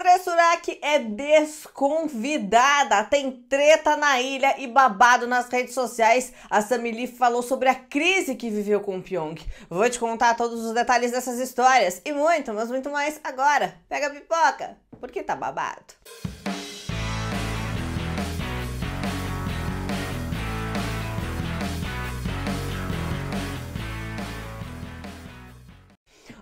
André Surak é desconvidada. Tem treta na ilha e babado nas redes sociais. A Samili falou sobre a crise que viveu com o Pyong. Vou te contar todos os detalhes dessas histórias e muito, mas muito mais agora. Pega a pipoca, porque tá babado.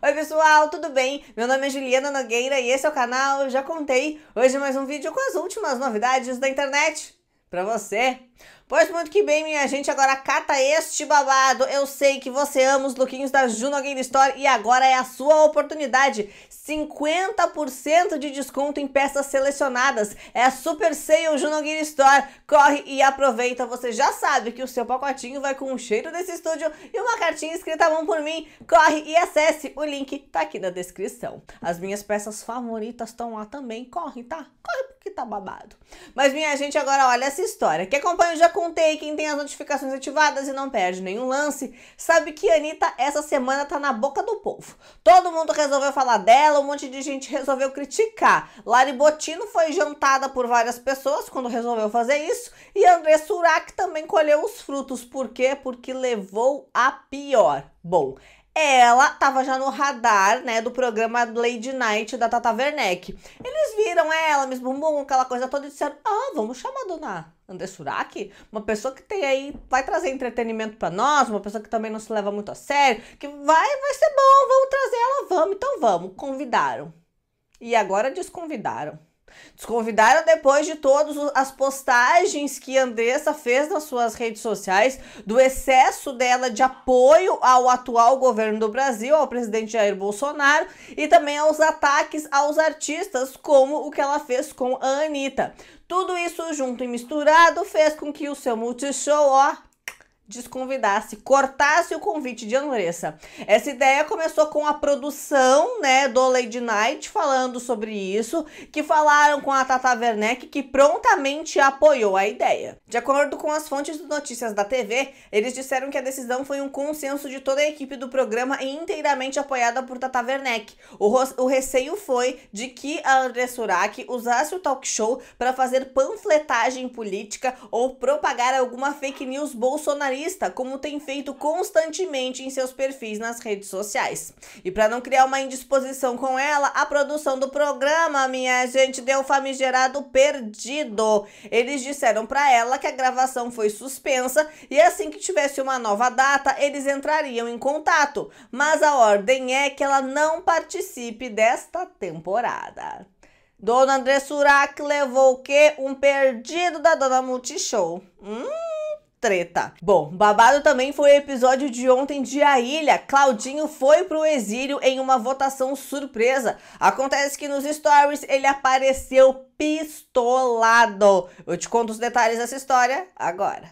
Oi pessoal, tudo bem? Meu nome é Juliana Nogueira e esse é o canal Já Contei. Hoje mais um vídeo com as últimas novidades da internet para você. Pois muito que bem, minha gente, agora cata este babado. Eu sei que você ama os lookinhos da Juno Game Store e agora é a sua oportunidade. 50% de desconto em peças selecionadas. É a Super Sale Juno Game Store. Corre e aproveita. Você já sabe que o seu pacotinho vai com o cheiro desse estúdio e uma cartinha escrita à mão por mim. Corre e acesse. O link tá aqui na descrição. As minhas peças favoritas estão lá também. Corre, tá? Corre porque tá babado. Mas, minha gente, agora olha essa história. Que acompanha o Jacu contei, quem tem as notificações ativadas e não perde nenhum lance, sabe que a Anitta essa semana tá na boca do povo. Todo mundo resolveu falar dela, um monte de gente resolveu criticar. Lari Botino foi jantada por várias pessoas quando resolveu fazer isso, e André Surak também colheu os frutos. Por quê? Porque levou a pior. Bom, ela estava já no radar, né, do programa Lady Night da Tata Werneck. Eles viram ela, Miss Bumbum, aquela coisa toda e disseram: "Ah, vamos chamar a dona Andressurak, uma pessoa que tem aí vai trazer entretenimento para nós, uma pessoa que também não se leva muito a sério, que vai vai ser bom, vamos trazer ela, vamos, então vamos". Convidaram. E agora desconvidaram. Desconvidaram depois de todas as postagens que Andressa fez nas suas redes sociais, do excesso dela de apoio ao atual governo do Brasil, ao presidente Jair Bolsonaro, e também aos ataques aos artistas, como o que ela fez com a Anitta. Tudo isso junto e misturado fez com que o seu multishow, ó, desconvidasse, cortasse o convite de Andressa. Essa ideia começou com a produção, né, do Lady Night falando sobre isso, que falaram com a Tata Werneck, que prontamente apoiou a ideia. De acordo com as fontes de notícias da TV, eles disseram que a decisão foi um consenso de toda a equipe do programa e inteiramente apoiada por Tata Werneck. O, o receio foi de que a Andressa Urach usasse o talk show para fazer panfletagem política ou propagar alguma fake news bolsonarista como tem feito constantemente em seus perfis nas redes sociais. E para não criar uma indisposição com ela, a produção do programa, minha gente, deu famigerado perdido. Eles disseram para ela que a gravação foi suspensa e assim que tivesse uma nova data, eles entrariam em contato. Mas a ordem é que ela não participe desta temporada. Dona André Surak levou o quê? Um perdido da Dona Multishow. Hum? treta. Bom, babado também foi o episódio de ontem de A Ilha. Claudinho foi pro exílio em uma votação surpresa. Acontece que nos stories ele apareceu pistolado. Eu te conto os detalhes dessa história agora.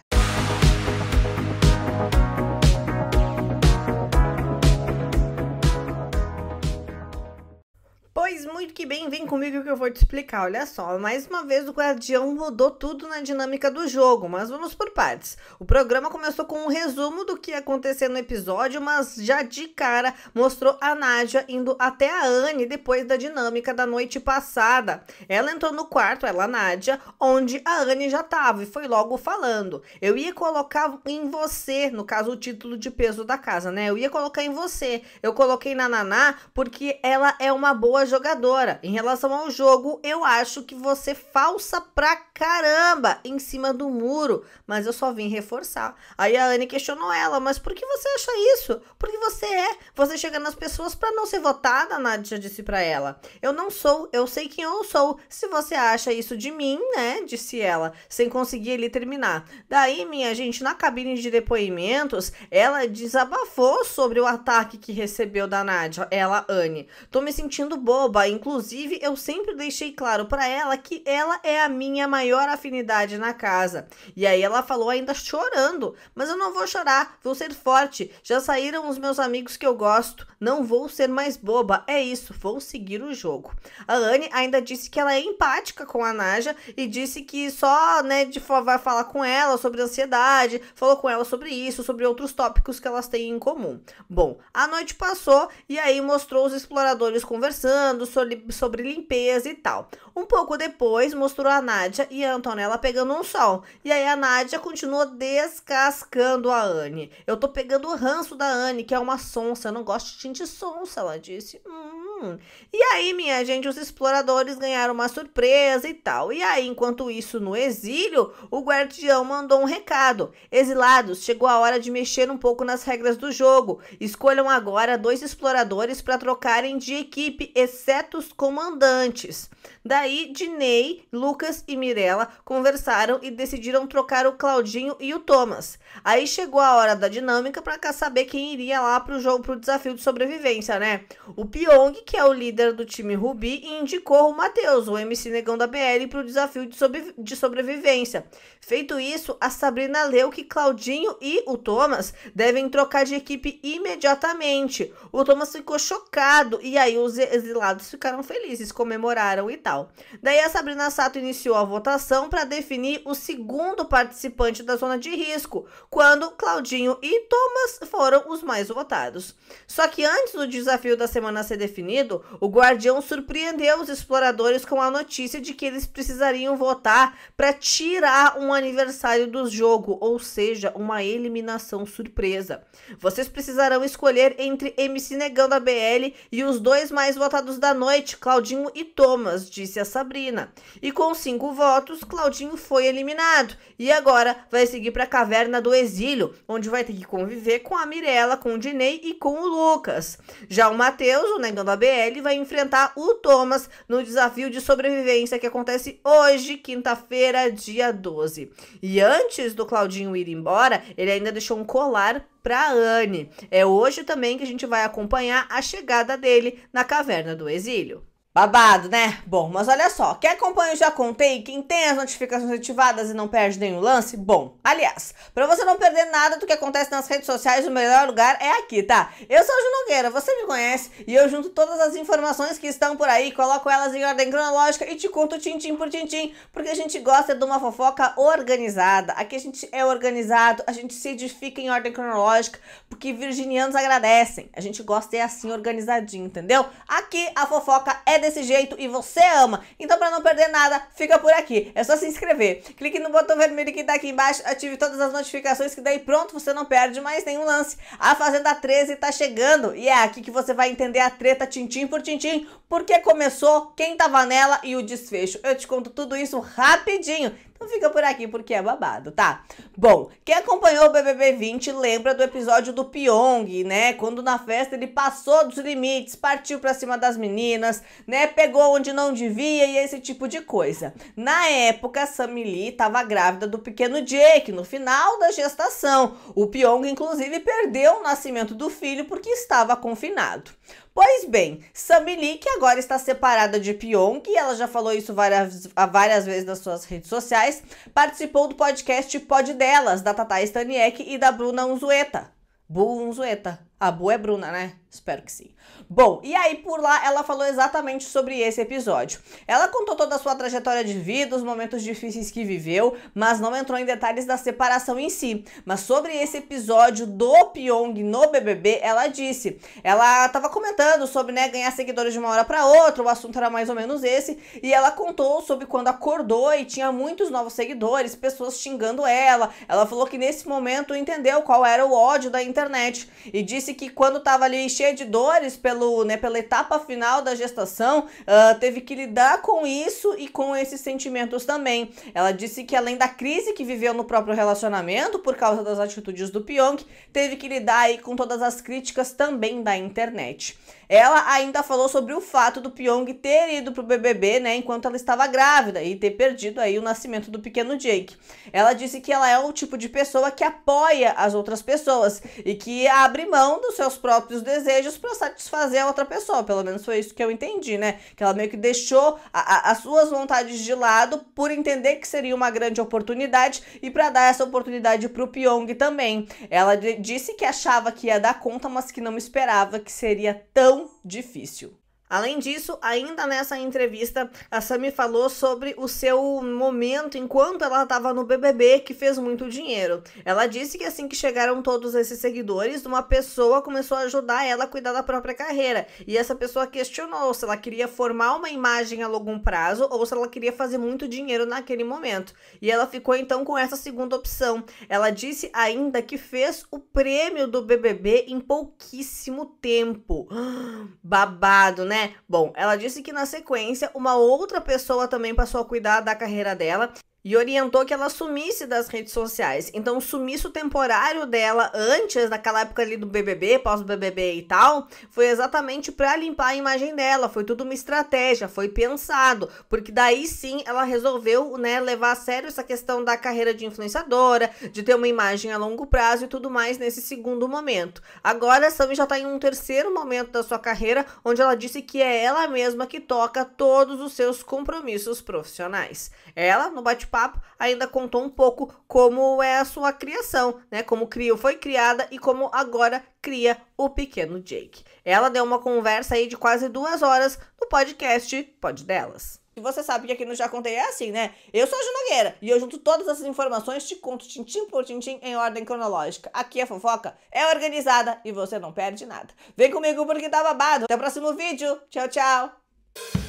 Pois muito que bem, vem comigo que eu vou te explicar. Olha só, mais uma vez o Guardião mudou tudo na dinâmica do jogo, mas vamos por partes. O programa começou com um resumo do que ia acontecer no episódio, mas já de cara mostrou a Nádia indo até a Anne depois da dinâmica da noite passada. Ela entrou no quarto, ela Nádia, onde a Anne já estava e foi logo falando. Eu ia colocar em você, no caso o título de peso da casa, né? Eu ia colocar em você. Eu coloquei na Naná porque ela é uma boa jogadora jogadora. Em relação ao jogo, eu acho que você falsa pra caramba em cima do muro, mas eu só vim reforçar. Aí a Anne questionou ela, mas por que você acha isso? Porque você é. Você chega nas pessoas para não ser votada, a Nadia disse para ela. Eu não sou, eu sei quem eu sou. Se você acha isso de mim, né? Disse ela, sem conseguir ele terminar. Daí, minha gente, na cabine de depoimentos, ela desabafou sobre o ataque que recebeu da Nadia, ela, Anne. Tô me sentindo boa Inclusive, eu sempre deixei claro para ela que ela é a minha maior afinidade na casa. E aí ela falou ainda chorando, mas eu não vou chorar, vou ser forte. Já saíram os meus amigos que eu gosto, não vou ser mais boba. É isso, vou seguir o jogo. A Anne ainda disse que ela é empática com a Naja e disse que só, né, de vai falar com ela sobre ansiedade, falou com ela sobre isso, sobre outros tópicos que elas têm em comum. Bom, a noite passou e aí mostrou os exploradores conversando falando sobre, sobre limpeza e tal. Um pouco depois, mostrou a Nádia e a Antonella pegando um sol. E aí a Nádia continuou descascando a Anne. Eu tô pegando o ranço da Anne, que é uma sonsa. Eu não gosto de tinta sonsa, ela disse. Hum. Hum. E aí, minha gente, os exploradores ganharam uma surpresa e tal. E aí, enquanto isso, no exílio, o guardião mandou um recado: Exilados, chegou a hora de mexer um pouco nas regras do jogo. Escolham agora dois exploradores para trocarem de equipe, exceto os comandantes. Daí, Dinei, Lucas e Mirella conversaram e decidiram trocar o Claudinho e o Thomas. Aí chegou a hora da dinâmica para saber quem iria lá pro jogo pro desafio de sobrevivência, né? O Pyong, que é o líder do time Rubi, indicou o Matheus, o MC Negão da BL, pro desafio de, sobre... de sobrevivência. Feito isso, a Sabrina leu que Claudinho e o Thomas devem trocar de equipe imediatamente. O Thomas ficou chocado e aí os exilados ficaram felizes, comemoraram e tal. Federal. Daí a Sabrina Sato iniciou a votação para definir o segundo participante da zona de risco, quando Claudinho e Thomas foram os mais votados. Só que antes do desafio da semana ser definido, o Guardião surpreendeu os exploradores com a notícia de que eles precisariam votar para tirar um aniversário do jogo, ou seja, uma eliminação surpresa. Vocês precisarão escolher entre MC Negão da BL e os dois mais votados da noite, Claudinho e Thomas, disse disse a Sabrina. E com cinco votos, Claudinho foi eliminado e agora vai seguir para a caverna do exílio, onde vai ter que conviver com a Mirella, com o Dinei e com o Lucas. Já o Matheus, o negão da BL, vai enfrentar o Thomas no desafio de sobrevivência que acontece hoje, quinta-feira, dia 12. E antes do Claudinho ir embora, ele ainda deixou um colar para Anne. É hoje também que a gente vai acompanhar a chegada dele na caverna do exílio. Babado, né? Bom, mas olha só, quem acompanha o Já Contei, quem tem as notificações ativadas e não perde nenhum lance, bom. Aliás, para você não perder nada do que acontece nas redes sociais, o melhor lugar é aqui, tá? Eu sou o Junogueira, você me conhece, e eu junto todas as informações que estão por aí, coloco elas em ordem cronológica e te conto tintim por tintim, porque a gente gosta de uma fofoca organizada. Aqui a gente é organizado, a gente se edifica em ordem cronológica, porque virginianos agradecem. A gente gosta de ser assim, organizadinho, entendeu? Aqui a fofoca é desse jeito e você ama. Então, para não perder nada, fica por aqui. É só se inscrever. Clique no botão vermelho que tá aqui embaixo, ative todas as notificações que daí pronto, você não perde mais nenhum lance. A Fazenda 13 tá chegando e é aqui que você vai entender a treta tintim por tintim, porque começou, quem tava nela e o desfecho. Eu te conto tudo isso rapidinho. Então fica por aqui porque é babado, tá? Bom, quem acompanhou o BBB 20 lembra do episódio do Pyong, né? Quando na festa ele passou dos limites, partiu pra cima das meninas, né? Pegou onde não devia e esse tipo de coisa. Na época, Samili estava grávida do pequeno Jake, no final da gestação. O Pyong, inclusive, perdeu o nascimento do filho porque estava confinado. Pois bem, Samili, Lee, que agora está separada de Pyong, e ela já falou isso várias, várias vezes nas suas redes sociais, participou do podcast Pod Delas, da Tatá Staniek e da Bruna Unzueta. Bu Unzueta. A Bu é Bruna, né? Espero que sim. Bom, e aí por lá ela falou exatamente sobre esse episódio. Ela contou toda a sua trajetória de vida, os momentos difíceis que viveu, mas não entrou em detalhes da separação em si. Mas sobre esse episódio do Pyong no BBB, ela disse. Ela estava comentando sobre né, ganhar seguidores de uma hora para outra, o assunto era mais ou menos esse, e ela contou sobre quando acordou e tinha muitos novos seguidores, pessoas xingando ela. Ela falou que nesse momento entendeu qual era o ódio da internet e disse que quando estava ali cheio cheia de dores pelo, né, pela etapa final da gestação, uh, teve que lidar com isso e com esses sentimentos também. Ela disse que além da crise que viveu no próprio relacionamento por causa das atitudes do Pyong, teve que lidar aí com todas as críticas também da internet. Ela ainda falou sobre o fato do Pyong ter ido pro BBB, né, enquanto ela estava grávida e ter perdido aí o nascimento do pequeno Jake. Ela disse que ela é o tipo de pessoa que apoia as outras pessoas e que abre mão dos seus próprios desejos desejos para satisfazer a outra pessoa. Pelo menos foi isso que eu entendi, né? Que ela meio que deixou a, a, as suas vontades de lado por entender que seria uma grande oportunidade e para dar essa oportunidade pro Pyong também. Ela disse que achava que ia dar conta, mas que não esperava que seria tão difícil. Além disso, ainda nessa entrevista, a Sammy falou sobre o seu momento enquanto ela estava no BBB, que fez muito dinheiro. Ela disse que assim que chegaram todos esses seguidores, uma pessoa começou a ajudar ela a cuidar da própria carreira. E essa pessoa questionou se ela queria formar uma imagem a longo prazo ou se ela queria fazer muito dinheiro naquele momento. E ela ficou então com essa segunda opção. Ela disse ainda que fez o prêmio do BBB em pouquíssimo tempo. Babado, né? né? Bom, ela disse que na sequência uma outra pessoa também passou a cuidar da carreira dela e orientou que ela sumisse das redes sociais. Então, o sumiço temporário dela antes daquela época ali do BBB, pós-BBB e tal, foi exatamente para limpar a imagem dela. Foi tudo uma estratégia, foi pensado, porque daí sim ela resolveu, né, levar a sério essa questão da carreira de influenciadora, de ter uma imagem a longo prazo e tudo mais nesse segundo momento. Agora, a já tá em um terceiro momento da sua carreira, onde ela disse que é ela mesma que toca todos os seus compromissos profissionais. Ela no bate-papo bate-papo ainda contou um pouco como é a sua criação, né? Como criou foi criada e como agora cria o pequeno Jake. Ela deu uma conversa aí de quase duas horas no podcast pode Delas. E você sabe que aqui no Já Contei é assim, né? Eu sou a Ju Nogueira e eu junto todas essas informações, te conto tintim por tintim em ordem cronológica. Aqui a fofoca é organizada e você não perde nada. Vem comigo porque tá babado. Até o próximo vídeo. Tchau, tchau.